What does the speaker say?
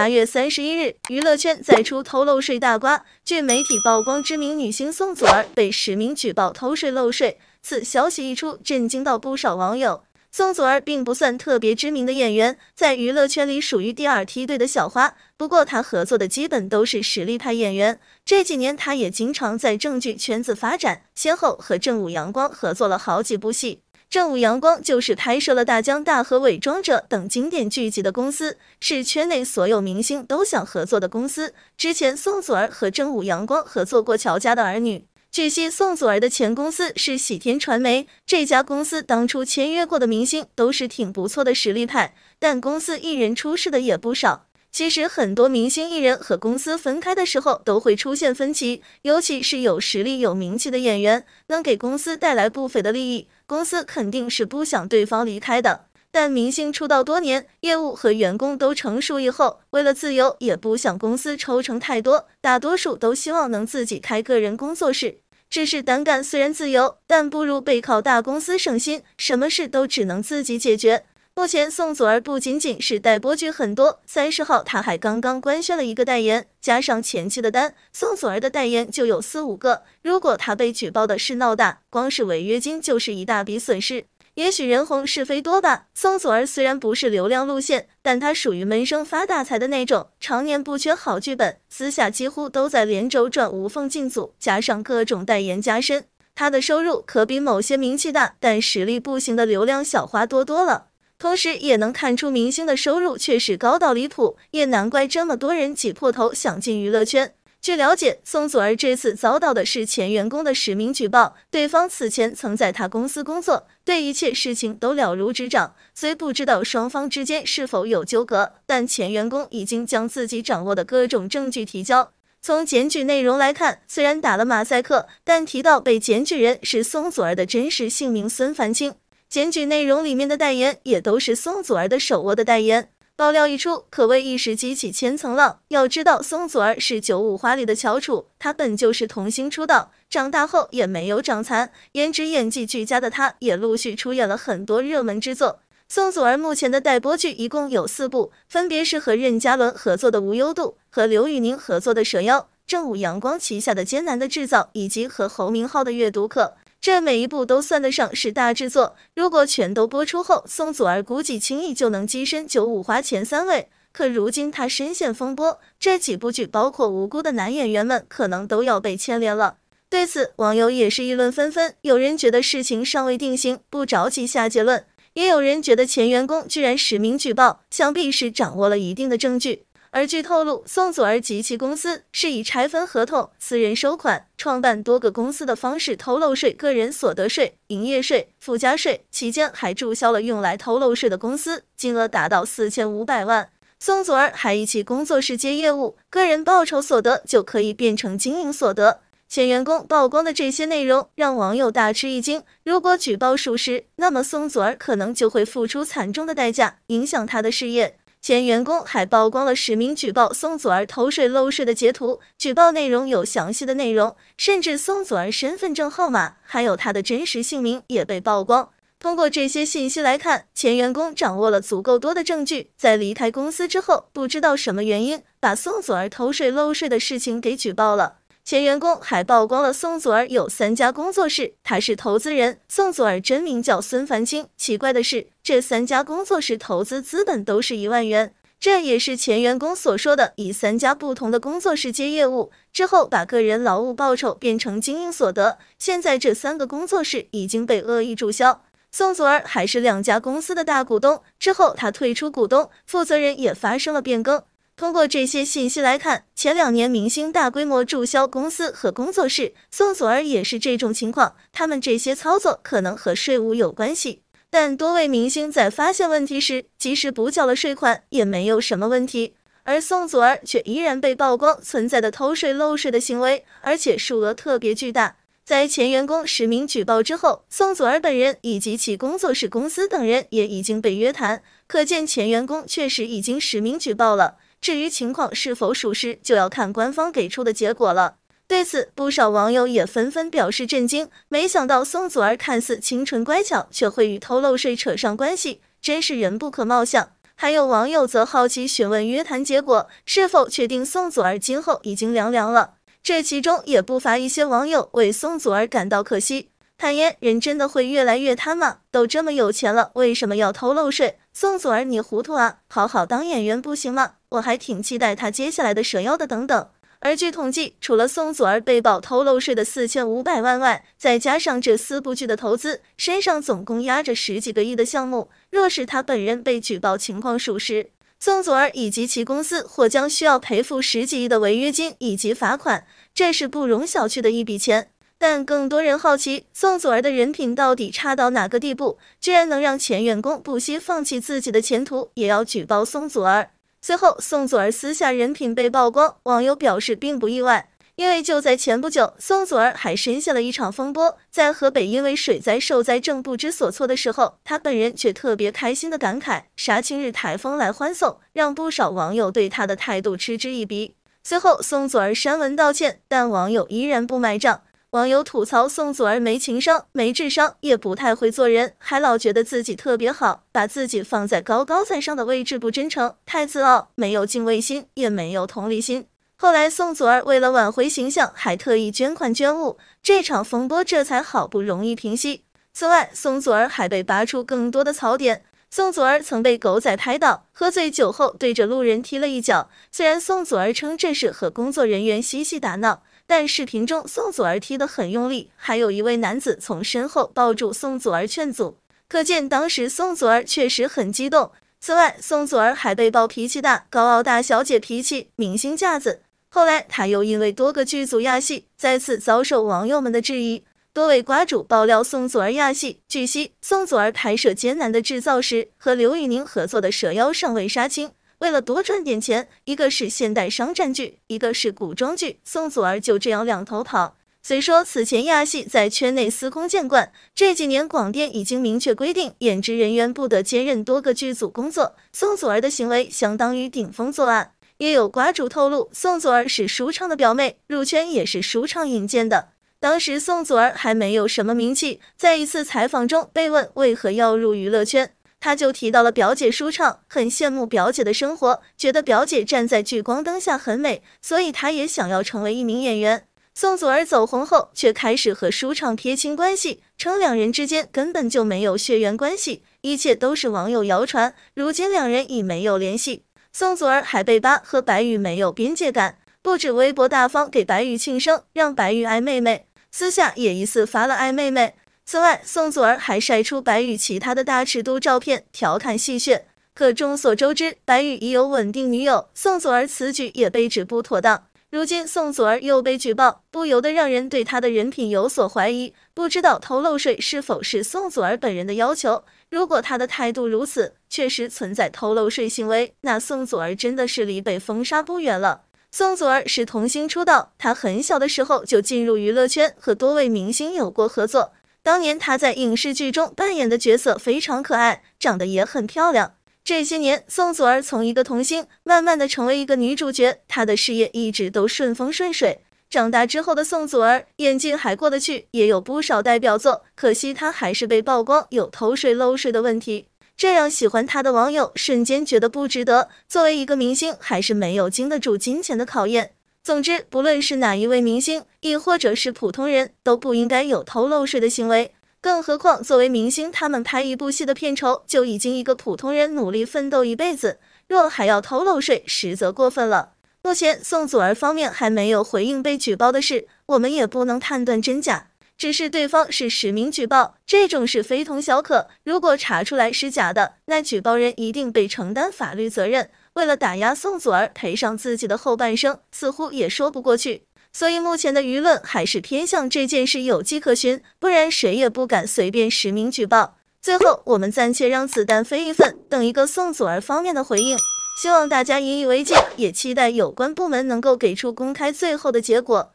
八月三十一日，娱乐圈再出偷漏税大瓜。据媒体曝光，知名女星宋祖儿被实名举报偷税漏税。此消息一出，震惊到不少网友。宋祖儿并不算特别知名的演员，在娱乐圈里属于第二梯队的小花。不过，她合作的基本都是实力派演员。这几年，她也经常在正剧圈子发展，先后和正午阳光合作了好几部戏。正午阳光就是拍摄了《大江大河》《伪装者》等经典剧集的公司，是圈内所有明星都想合作的公司。之前宋祖儿和正午阳光合作过《乔家的儿女》。据悉，宋祖儿的前公司是喜天传媒，这家公司当初签约过的明星都是挺不错的实力派，但公司艺人出事的也不少。其实，很多明星艺人和公司分开的时候都会出现分歧，尤其是有实力有名气的演员，能给公司带来不菲的利益。公司肯定是不想对方离开的，但明星出道多年，业务和员工都成熟以后，为了自由也不想公司抽成太多，大多数都希望能自己开个人工作室。只是单干虽然自由，但不如背靠大公司省心，什么事都只能自己解决。目前宋祖儿不仅仅是待播剧很多，三十号她还刚刚官宣了一个代言，加上前期的单，宋祖儿的代言就有四五个。如果她被举报的事闹大，光是违约金就是一大笔损失。也许人红是非多吧。宋祖儿虽然不是流量路线，但她属于闷声发大财的那种，常年不缺好剧本，私下几乎都在连轴转，无缝进组，加上各种代言加身，她的收入可比某些名气大但实力不行的流量小花多多了。同时也能看出，明星的收入确实高到离谱，也难怪这么多人挤破头想进娱乐圈。据了解，宋祖儿这次遭到的是前员工的实名举报，对方此前曾在他公司工作，对一切事情都了如指掌。虽不知道双方之间是否有纠葛，但前员工已经将自己掌握的各种证据提交。从检举内容来看，虽然打了马赛克，但提到被检举人是宋祖儿的真实姓名孙凡清。检举内容里面的代言也都是宋祖儿的手握的代言，爆料一出，可谓一时激起千层浪。要知道，宋祖儿是九五花里的翘楚，她本就是童星出道，长大后也没有长残，颜值演技俱佳的她也陆续出演了很多热门之作。宋祖儿目前的待播剧一共有四部，分别是和任嘉伦合作的《无忧渡》和刘宇宁合作的《蛇妖》，正午阳光旗下的《艰难的制造》，以及和侯明昊的《阅读课》。这每一部都算得上是大制作，如果全都播出后，宋祖儿估计轻易就能跻身九五花前三位。可如今她深陷风波，这几部剧包括无辜的男演员们可能都要被牵连了。对此，网友也是议论纷纷，有人觉得事情尚未定型，不着急下结论；也有人觉得前员工居然实名举报，想必是掌握了一定的证据。而据透露，宋祖儿及其公司是以拆分合同、私人收款、创办多个公司的方式偷漏税，个人所得税、营业税、附加税。期间还注销了用来偷漏税的公司，金额达到四千五百万。宋祖儿还以其工作室接业务，个人报酬所得就可以变成经营所得。前员工曝光的这些内容让网友大吃一惊。如果举报属实，那么宋祖儿可能就会付出惨重的代价，影响他的事业。前员工还曝光了实名举报宋祖儿偷税漏税的截图，举报内容有详细的内容，甚至宋祖儿身份证号码还有他的真实姓名也被曝光。通过这些信息来看，前员工掌握了足够多的证据，在离开公司之后，不知道什么原因把宋祖儿偷税漏税的事情给举报了。前员工还曝光了宋祖儿有三家工作室，他是投资人。宋祖儿真名叫孙凡清。奇怪的是，这三家工作室投资资本都是一万元，这也是前员工所说的以三家不同的工作室接业务，之后把个人劳务报酬变成经营所得。现在这三个工作室已经被恶意注销，宋祖儿还是两家公司的大股东。之后他退出股东，负责人也发生了变更。通过这些信息来看，前两年明星大规模注销公司和工作室，宋祖儿也是这种情况。他们这些操作可能和税务有关系，但多位明星在发现问题时及时补缴了税款，也没有什么问题。而宋祖儿却依然被曝光存在的偷税漏税的行为，而且数额特别巨大。在前员工实名举报之后，宋祖儿本人以及其工作室公司等人也已经被约谈，可见前员工确实已经实名举报了。至于情况是否属实，就要看官方给出的结果了。对此，不少网友也纷纷表示震惊，没想到宋祖儿看似清纯乖巧，却会与偷漏税扯上关系，真是人不可貌相。还有网友则好奇询问约谈结果是否确定宋祖儿今后已经凉凉了。这其中也不乏一些网友为宋祖儿感到可惜，坦言人真的会越来越贪吗？都这么有钱了，为什么要偷漏税？宋祖儿，你糊涂啊！好好当演员不行吗？我还挺期待他接下来的《蛇妖》的等等。而据统计，除了宋祖儿被曝偷漏税的四千五百万外，再加上这四部剧的投资，身上总共压着十几个亿的项目。若是他本人被举报情况属实，宋祖儿以及其公司或将需要赔付十几亿的违约金以及罚款，这是不容小觑的一笔钱。但更多人好奇宋祖儿的人品到底差到哪个地步，居然能让前员工不惜放弃自己的前途也要举报宋祖儿。随后，宋祖儿私下人品被曝光，网友表示并不意外，因为就在前不久，宋祖儿还深陷了一场风波，在河北因为水灾受灾正不知所措的时候，他本人却特别开心的感慨“杀青日台风来欢送”，让不少网友对他的态度嗤之以鼻。随后，宋祖儿删文道歉，但网友依然不买账。网友吐槽宋祖儿没情商、没智商，也不太会做人，还老觉得自己特别好，把自己放在高高在上的位置，不真诚，太自傲，没有敬畏心，也没有同理心。后来宋祖儿为了挽回形象，还特意捐款捐物，这场风波这才好不容易平息。此外，宋祖儿还被扒出更多的槽点。宋祖儿曾被狗仔拍到喝醉酒后对着路人踢了一脚，虽然宋祖儿称这是和工作人员嬉戏打闹，但视频中宋祖儿踢得很用力，还有一位男子从身后抱住宋祖儿劝阻，可见当时宋祖儿确实很激动。此外，宋祖儿还被曝脾气大、高傲大小姐脾气、明星架子。后来，他又因为多个剧组压戏，再次遭受网友们的质疑。多位瓜主爆料宋祖儿亚戏。据悉，宋祖儿拍摄艰难的《制造》时，和刘宇宁合作的《蛇妖》尚未杀青。为了多赚点钱，一个是现代商战剧，一个是古装剧，宋祖儿就这样两头跑。虽说此前亚戏在圈内司空见惯，这几年广电已经明确规定，演职人员不得兼任多个剧组工作。宋祖儿的行为相当于顶风作案。也有瓜主透露，宋祖儿是舒畅的表妹，入圈也是舒畅引荐的。当时宋祖儿还没有什么名气，在一次采访中被问为何要入娱乐圈，她就提到了表姐舒畅，很羡慕表姐的生活，觉得表姐站在聚光灯下很美，所以她也想要成为一名演员。宋祖儿走红后，却开始和舒畅撇清关系，称两人之间根本就没有血缘关系，一切都是网友谣传。如今两人已没有联系。宋祖儿还被扒和白宇没有边界感，不止微博大方给白宇庆生，让白宇爱妹妹。私下也疑似发了爱妹妹。此外，宋祖儿还晒出白宇其他的大尺度照片，调侃戏谑。可众所周知，白宇已有稳定女友，宋祖儿此举也被指不妥当。如今宋祖儿又被举报，不由得让人对他的人品有所怀疑。不知道偷漏税是否是宋祖儿本人的要求？如果他的态度如此，确实存在偷漏税行为，那宋祖儿真的是离被封杀不远了。宋祖儿是童星出道，她很小的时候就进入娱乐圈，和多位明星有过合作。当年她在影视剧中扮演的角色非常可爱，长得也很漂亮。这些年，宋祖儿从一个童星，慢慢的成为一个女主角，她的事业一直都顺风顺水。长大之后的宋祖儿，演技还过得去，也有不少代表作，可惜她还是被曝光有偷税漏税的问题。这样喜欢他的网友瞬间觉得不值得。作为一个明星，还是没有经得住金钱的考验。总之，不论是哪一位明星，亦或者是普通人，都不应该有偷漏税的行为。更何况，作为明星，他们拍一部戏的片酬就已经一个普通人努力奋斗一辈子。若还要偷漏税，实则过分了。目前，宋祖儿方面还没有回应被举报的事，我们也不能判断真假。只是对方是实名举报，这种事非同小可。如果查出来是假的，那举报人一定被承担法律责任。为了打压宋祖儿，赔上自己的后半生，似乎也说不过去。所以目前的舆论还是偏向这件事有迹可循，不然谁也不敢随便实名举报。最后，我们暂且让子弹飞一份，等一个宋祖儿方面的回应。希望大家引以为戒，也期待有关部门能够给出公开最后的结果。